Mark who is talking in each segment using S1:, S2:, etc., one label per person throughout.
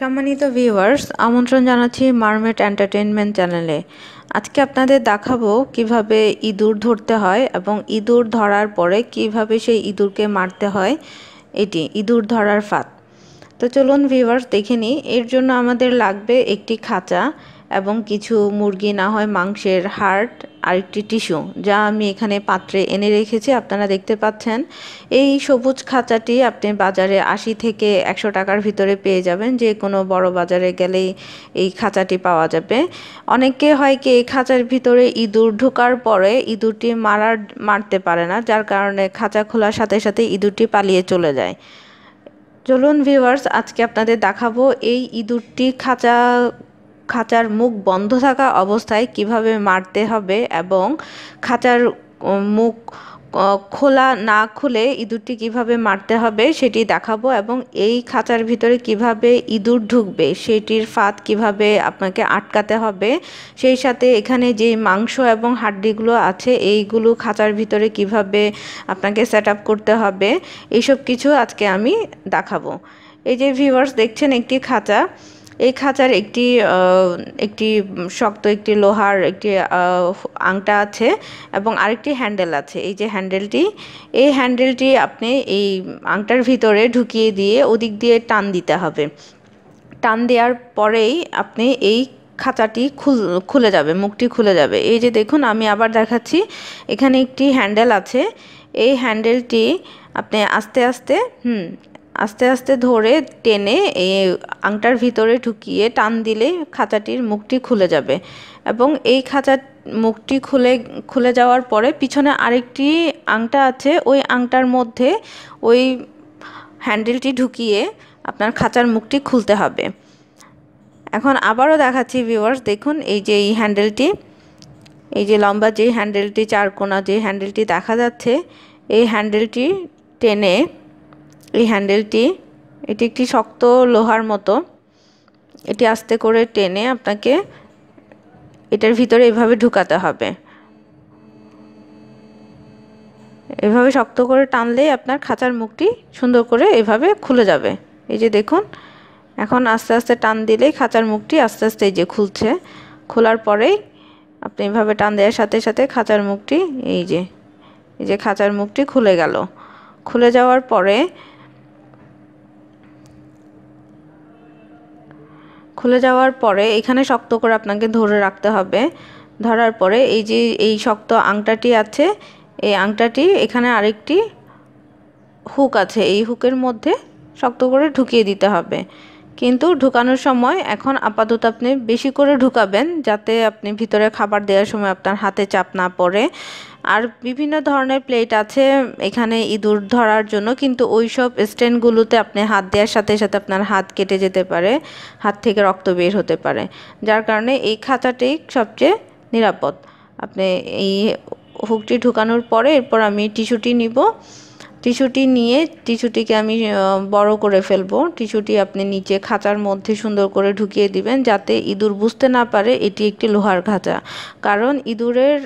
S1: সম্মানিত ভিউয়ার্স আমন্ত্রণ জানাচ্ছি মার্মেট এন্টারটেনমেন্ট চ্যানেলে আজকে আপনাদের দেখাবো কিভাবে ইঁদুর ধরতে হয় এবং ইঁদুর ধরার পরে কিভাবে সেই ইঁদুরকে মারতে হয় এটি ইঁদুর ধরার ফাঁদ তো চলুন ভিউয়ার্স দেখে নিই এর জন্য আমাদের লাগবে একটি খাঁচা এবং কিছু মুরগি না হয় মাংসের হার্ট আরেকটি টিস্যু যা আমি এখানে পাত্রে এনে রেখেছি আপনারা দেখতে পাচ্ছেন এই সবুজ খাঁচাটি আপনি বাজারে আশি থেকে একশো টাকার ভিতরে পেয়ে যাবেন যে কোনো বড় বাজারে গেলেই এই খাঁচাটি পাওয়া যাবে অনেকে হয় কি এই খাঁচার ভিতরে ইঁদুর ঢোকার পরে ইঁদুরটি মারার মারতে পারে না যার কারণে খাঁচা খোলার সাথে সাথে ইঁদুরটি পালিয়ে চলে যায় চলুন ভিউয়ার্স আজকে আপনাদের দেখাবো এই ইঁদুরটি খাঁচা খাঁচার মুখ বন্ধ থাকা অবস্থায় কিভাবে মারতে হবে এবং খাঁচার মুখ খোলা না খুলে ইঁদুরটি কিভাবে মারতে হবে সেটি দেখাবো এবং এই খাঁচার ভিতরে কিভাবে ইঁদুর ঢুকবে সেটির ফাঁদ কিভাবে আপনাকে আটকাতে হবে সেই সাথে এখানে যে মাংস এবং হাড্ডিগুলো আছে এইগুলো খাঁচার ভিতরে কিভাবে আপনাকে সেট করতে হবে এইসব কিছু আজকে আমি দেখাবো এই যে ভিউয়ার্স দেখছেন একটি খাঁচা এই খাঁচার একটি একটি শক্ত একটি লোহার একটি আংটা আছে এবং আরেকটি হ্যান্ডেল আছে এই যে হ্যান্ডেলটি এই হ্যান্ডেলটি আপনি এই আংটার ভিতরে ঢুকিয়ে দিয়ে ওদিক দিয়ে টান দিতে হবে টান দেওয়ার পরেই আপনি এই খাঁচাটি খুলে যাবে মুখটি খুলে যাবে এই যে দেখুন আমি আবার দেখাচ্ছি এখানে একটি হ্যান্ডেল আছে এই হ্যান্ডেলটি আপনি আস্তে আস্তে হুম আস্তে আস্তে ধরে টেনে এই আংটার ভিতরে ঢুকিয়ে টান দিলে খাঁচাটির মুখটি খুলে যাবে এবং এই খাঁচার মুখটি খুলে খুলে যাওয়ার পরে পিছনে আরেকটি আংটা আছে ওই আংটার মধ্যে ওই হ্যান্ডেলটি ঢুকিয়ে আপনার খাঁচার মুখটি খুলতে হবে এখন আবারও দেখাচ্ছি ভিউয়ার্স দেখুন এই যে এই হ্যান্ডেলটি এই যে লম্বা যে হ্যান্ডেলটি চারকোনা যে হ্যান্ডেলটি দেখা যাচ্ছে এই হ্যান্ডেলটি টেনে এই হ্যান্ডেলটি এটি একটি শক্ত লোহার মতো এটি আস্তে করে টেনে আপনাকে এটার ভিতরে এভাবে ঢুকাতে হবে এভাবে শক্ত করে টানলেই আপনার খাঁচার মুখটি সুন্দর করে এভাবে খুলে যাবে এই যে দেখুন এখন আস্তে আস্তে টান দিলেই খাঁচার মুখটি আস্তে আস্তে এই যে খুলছে খোলার পরেই আপনি এভাবে টান দেওয়ার সাথে সাথে খাঁচার মুখটি এই যে এই যে খাঁচার মুখটি খুলে গেল খুলে যাওয়ার পরে খুলে যাওয়ার পরে এখানে শক্ত করে আপনাকে ধরে রাখতে হবে ধরার পরে এই যে এই শক্ত আংটাটি আছে এই আংটাটি এখানে আরেকটি হুক আছে এই হুকের মধ্যে শক্ত করে ঢুকিয়ে দিতে হবে কিন্তু ঢুকানোর সময় এখন আপাতত আপনি বেশি করে ঢুকাবেন যাতে আপনি ভিতরে খাবার দেওয়ার সময় আপনার হাতে চাপ না পড়ে আর বিভিন্ন ধরনের প্লেট আছে এখানে ইঁদুর ধরার জন্য কিন্তু ওই সব স্ট্যান্ডগুলোতে আপনি হাত দেওয়ার সাথে সাথে আপনার হাত কেটে যেতে পারে হাত থেকে রক্ত বের হতে পারে যার কারণে এই খাঁচাটি সবচেয়ে নিরাপদ আপনি এই হুকটি ঢুকানোর পরে এরপর আমি টিস্যুটি নিব টিস্যুটি নিয়ে টিস্যুটিকে আমি বড় করে ফেলবো টিস্যুটি আপনি নিচে খাঁচার মধ্যে সুন্দর করে ঢুকিয়ে দিবেন যাতে ইঁদুর বুঝতে না পারে এটি একটি লোহার খাঁচা কারণ ইঁদুরের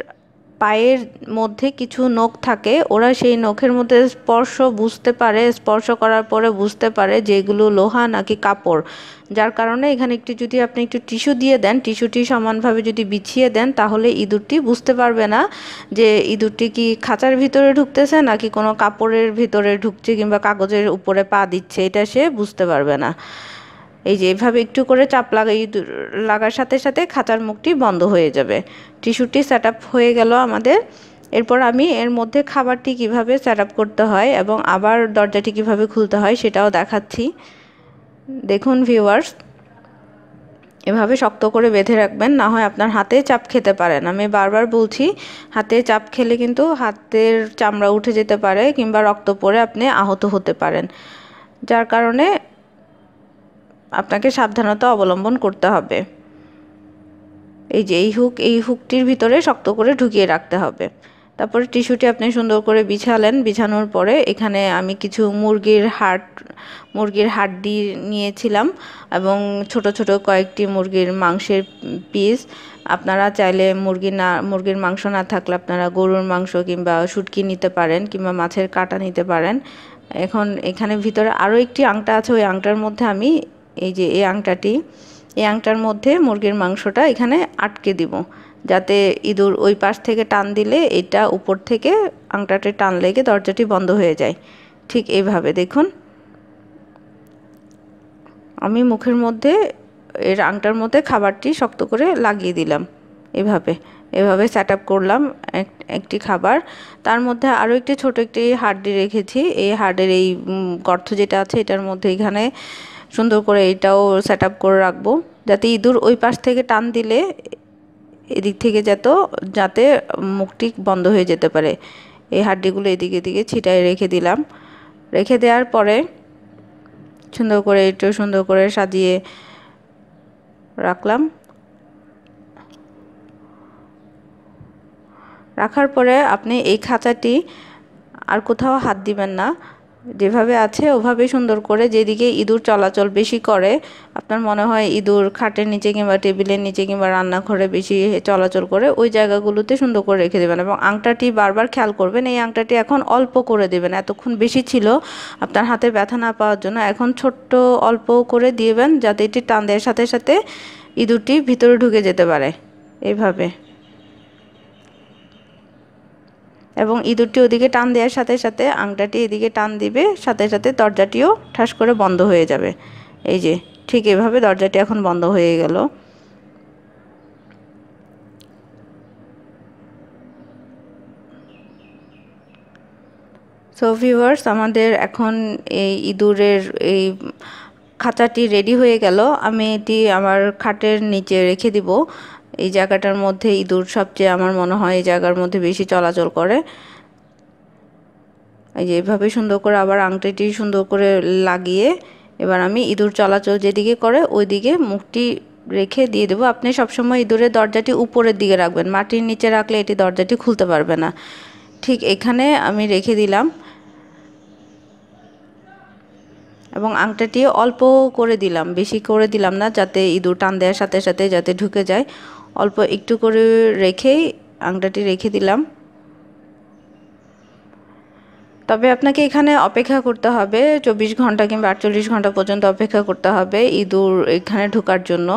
S1: পায়ের মধ্যে কিছু নখ থাকে ওরা সেই নখের মধ্যে স্পর্শ বুঝতে পারে স্পর্শ করার পরে বুঝতে পারে যে এগুলো লোহা নাকি কাপড় যার কারণে এখানে একটু যদি আপনি একটু টিস্যু দিয়ে দেন টিস্যুটি সমানভাবে যদি বিছিয়ে দেন তাহলে ইঁদুরটি বুঝতে পারবে না যে ইঁদুরটি কি খাঁচার ভিতরে ঢুকতেছে নাকি কোনো কাপড়ের ভিতরে ঢুকছে কিংবা কাগজের উপরে পা দিচ্ছে এটা সে বুঝতে পারবে না এই যে এভাবে একটু করে চাপ লাগাই লাগার সাথে সাথে খাঁচার মুখটি বন্ধ হয়ে যাবে টিস্যুটি সেট হয়ে গেল আমাদের এরপর আমি এর মধ্যে খাবারটি কিভাবে সেট করতে হয় এবং আবার দরজাটি কিভাবে খুলতে হয় সেটাও দেখাচ্ছি দেখুন ভিউয়ার্স এভাবে শক্ত করে বেঁধে রাখবেন না হয় আপনার হাতে চাপ খেতে পারেন আমি বারবার বলছি হাতে চাপ খেলে কিন্তু হাতের চামড়া উঠে যেতে পারে কিংবা রক্ত পরে আপনি আহত হতে পারেন যার কারণে আপনাকে সাবধানতা অবলম্বন করতে হবে এই যে এই হুক এই হুকটির ভিতরে শক্ত করে ঢুকিয়ে রাখতে হবে তারপরে টিস্যুটি আপনি সুন্দর করে বিছালেন বিছানোর পরে এখানে আমি কিছু মুরগির হাট মুরগির হাড্ডি নিয়েছিলাম এবং ছোট ছোট কয়েকটি মুরগির মাংসের পিস আপনারা চাইলে মুরগি না মুরগির মাংস না থাকলে আপনারা গরুর মাংস কিংবা সুটকি নিতে পারেন কিংবা মাছের কাটা নিতে পারেন এখন এখানে ভিতরে আরও একটি আংটা আছে ওই আংটার মধ্যে আমি এই যে এই আংটাটি এই আংটার মধ্যে মুরগির মাংসটা এখানে আটকে দিব যাতে ইঁদুর ওই পাশ থেকে টান দিলে এটা উপর থেকে আংটাটি টান লেগে দরজাটি বন্ধ হয়ে যায় ঠিক এইভাবে দেখুন আমি মুখের মধ্যে এর আংটার মধ্যে খাবারটি শক্ত করে লাগিয়ে দিলাম এভাবে এভাবে সেট করলাম একটি খাবার তার মধ্যে আরও একটি ছোট একটি হাড্ডি রেখেছি এই হাডের এই গর্ত যেটা আছে এটার মধ্যে এখানে সুন্দর করে এটাও সেট করে রাখবো যাতে ইঁদুর ওই পাশ থেকে টান দিলে এদিক থেকে যেত যাতে মুখটি বন্ধ হয়ে যেতে পারে এই হাড্ডিগুলো এদিকে এদিকে ছিটাই রেখে দিলাম রেখে দেওয়ার পরে সুন্দর করে একটু সুন্দর করে সাজিয়ে রাখলাম রাখার পরে আপনি এই খাঁচাটি আর কোথাও হাত দিবেন না যেভাবে আছে ওভাবে সুন্দর করে যেদিকে ইঁদুর চলাচল বেশি করে আপনার মনে হয় ইঁদুর খাটের নিচে কিংবা টেবিলের নিচে কিংবা রান্নাঘরে বেশি চলাচল করে ওই জায়গাগুলোতে সুন্দর করে রেখে দেবেন এবং আংটাটি বারবার খেয়াল করবেন এই আংটাটি এখন অল্প করে দেবেন এতক্ষণ বেশি ছিল আপনার হাতে ব্যথা না পাওয়ার জন্য এখন ছোট্ট অল্প করে দিয়েবেন যাতে এটি টান দেওয়ার সাথে সাথে ইঁদুরটি ভিতরে ঢুকে যেতে পারে এভাবে এবং ইঁদুরটি ওদিকে টান দেওয়ার সাথে সাথে আংটাটি এদিকে টান দিবে সাথে সাথে দরজাটিও ঠাস করে বন্ধ হয়ে যাবে এই যে ঠিক এভাবে দরজাটি এখন বন্ধ হয়ে গেল সো ভিউয়ার্স আমাদের এখন এই ইঁদুরের এই খাঁচাটি রেডি হয়ে গেল আমি এটি আমার খাটের নিচে রেখে দিব এই জায়গাটার মধ্যে ইঁদুর সবচেয়ে আমার মনে হয় এই জায়গার মধ্যে বেশি চলাচল করে এই যে এভাবে সুন্দর করে আবার আংটিটি সুন্দর করে লাগিয়ে এবার আমি ইঁদুর চলাচল যেদিকে করে ওইদিকে মুখটি রেখে দিয়ে দেবো আপনি সবসময় ইঁদুরের দরজাটি উপরের দিকে রাখবেন মাটির নিচে রাখলে এটি দরজাটি খুলতে পারবে না ঠিক এখানে আমি রেখে দিলাম এবং আংটাটি অল্প করে দিলাম বেশি করে দিলাম না যাতে ইঁদুর টান দেওয়ার সাথে সাথে যাতে ঢুকে যায় অল্প একটু করে রেখেই আংটাটি রেখে দিলাম তবে আপনাকে এখানে অপেক্ষা করতে হবে চব্বিশ ঘন্টা কিংবা আটচল্লিশ ঘন্টা পর্যন্ত অপেক্ষা করতে হবে ইঁদুর এখানে ঢোকার জন্য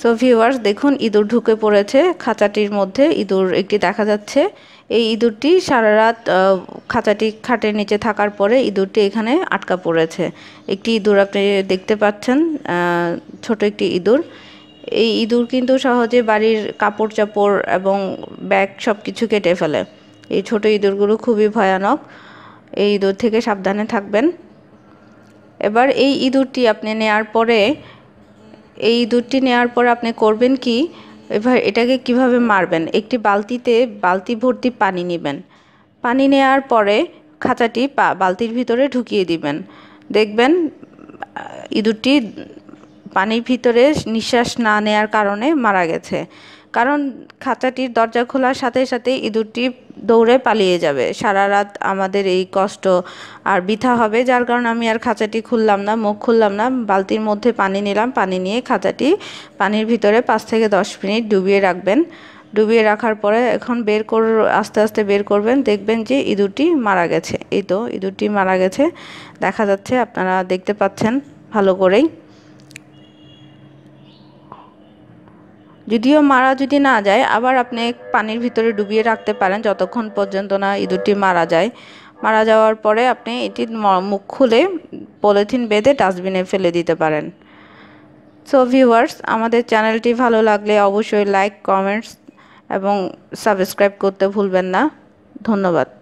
S1: সো ভিউয়ার্স দেখুন ইঁদুর ঢুকে পড়েছে খাঁচাটির মধ্যে ইঁদুর একটি দেখা যাচ্ছে এই ইঁদুরটি সারা রাত খাঁচাটি খাটের নিচে থাকার পরে ইঁদুরটি এখানে আটকা পড়েছে একটি ইঁদুর আপনি দেখতে পাচ্ছেন ছোট একটি ইঁদুর এই ইঁদুর কিন্তু সহজে বাড়ির কাপড় চাপড় এবং ব্যাগ সব কিছু কেটে ফেলে এই ছোট ইঁদুরগুলো খুবই ভয়ানক এই ইঁদুর থেকে সাবধানে থাকবেন এবার এই ইঁদুরটি আপনি নেয়ার পরে এই ইঁদুরটি নেয়ার পর আপনি করবেন কি এবার এটাকে কিভাবে মারবেন একটি বালতিতে বালতি ভর্তি পানি নেবেন পানি নেয়ার পরে খাঁচাটি বালতির ভিতরে ঢুকিয়ে দিবেন দেখবেন ইঁদুরটি পানির ভিতরে নিঃশ্বাস না নেয়ার কারণে মারা গেছে কারণ খাঁচাটির দরজা খোলার সাথে সাথে ইঁদুরটি দৌড়ে পালিয়ে যাবে সারা রাত আমাদের এই কষ্ট আর বৃথা হবে যার কারণে আমি আর খাঁচাটি খুললাম না মুখ খুললাম না বালতির মধ্যে পানি নিলাম পানি নিয়ে খাঁচাটি পানির ভিতরে পাঁচ থেকে দশ মিনিট ডুবিয়ে রাখবেন ডুবিয়ে রাখার পরে এখন বের কর আস্তে আস্তে বের করবেন দেখবেন যে ইঁদুরটি মারা গেছে এই তো ইঁদুরটি মারা গেছে দেখা যাচ্ছে আপনারা দেখতে পাচ্ছেন ভালো করেই যদিও মারা যদি না যায় আবার আপনি পানির ভিতরে ডুবিয়ে রাখতে পারেন যতক্ষণ পর্যন্ত না ইঁদুরটি মারা যায় মারা যাওয়ার পরে আপনি এটি মুখ খুলে পলিথিন বেঁধে ডাস্টবিনে ফেলে দিতে পারেন সো ভিউয়ার্স আমাদের চ্যানেলটি ভালো লাগলে অবশ্যই লাইক কমেন্টস এবং সাবস্ক্রাইব করতে ভুলবেন না ধন্যবাদ